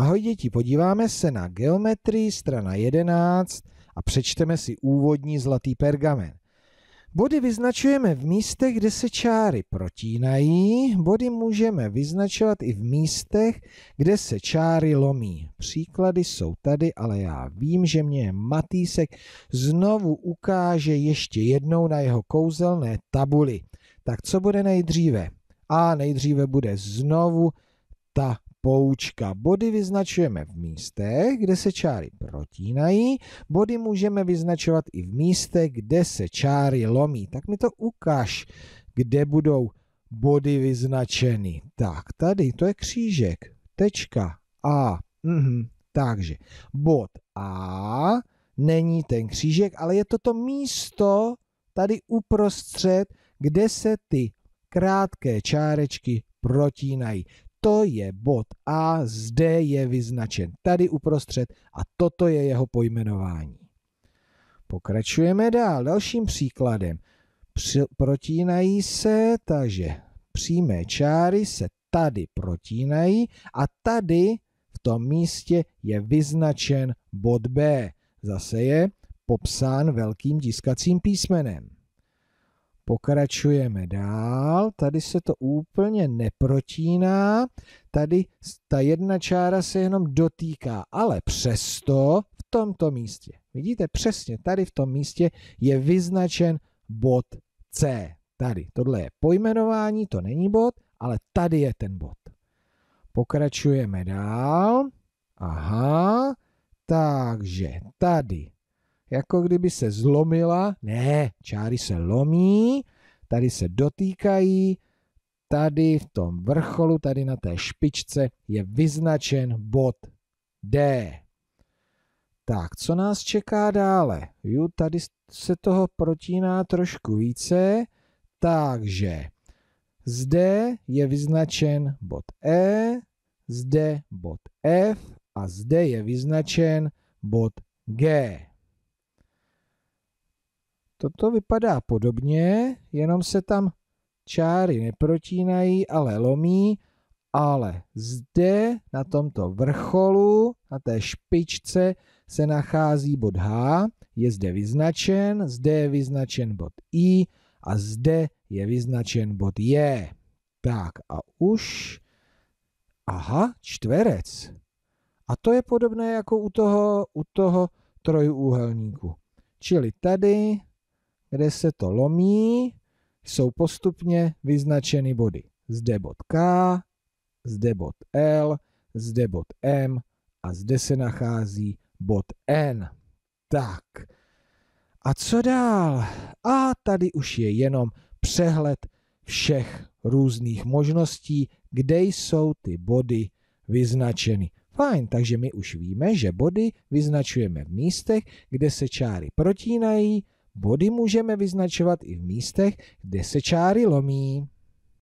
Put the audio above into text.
Ahoj děti, podíváme se na geometrii strana 11 a přečteme si úvodní zlatý pergamen. Body vyznačujeme v místech, kde se čáry protínají. Body můžeme vyznačovat i v místech, kde se čáry lomí. Příklady jsou tady, ale já vím, že mě Matýsek znovu ukáže ještě jednou na jeho kouzelné tabuli. Tak co bude nejdříve? A nejdříve bude znovu ta poučka. Body vyznačujeme v místech, kde se čáry protínají. Body můžeme vyznačovat i v místech, kde se čáry lomí. Tak mi to ukáž, kde budou body vyznačeny. Tak, tady to je křížek. Tečka A. -hmm. Takže bod A není ten křížek, ale je to to místo tady uprostřed, kde se ty krátké čárečky protínají to je bod A, zde je vyznačen tady uprostřed a toto je jeho pojmenování. Pokračujeme dál dalším příkladem. protínají se, takže přímé čáry se tady protínají a tady v tom místě je vyznačen bod B. Zase je popsán velkým tiskacím písmenem. Pokračujeme dál, tady se to úplně neprotíná, tady ta jedna čára se jenom dotýká, ale přesto v tomto místě, vidíte přesně, tady v tom místě je vyznačen bod C. Tady, tohle je pojmenování, to není bod, ale tady je ten bod. Pokračujeme dál. Aha, takže tady jako kdyby se zlomila. Ne, čáry se lomí, tady se dotýkají, tady v tom vrcholu, tady na té špičce je vyznačen bod D. Tak, co nás čeká dále? Ju, tady se toho protíná trošku více, takže zde je vyznačen bod E, zde bod F a zde je vyznačen bod G. Toto vypadá podobně, jenom se tam čáry neprotínají, ale lomí, ale zde na tomto vrcholu, na té špičce, se nachází bod H, je zde vyznačen, zde je vyznačen bod I a zde je vyznačen bod J. Tak a už, aha, čtverec. A to je podobné jako u toho, u toho trojúhelníku. Čili tady kde se to lomí, jsou postupně vyznačeny body. Zde bod K, zde bod L, zde bod M a zde se nachází bod N. Tak. A co dál? A tady už je jenom přehled všech různých možností, kde jsou ty body vyznačeny. Fajn, takže my už víme, že body vyznačujeme v místech, kde se čáry protínají, Body můžeme vyznačovat i v místech, kde se čáry lomí.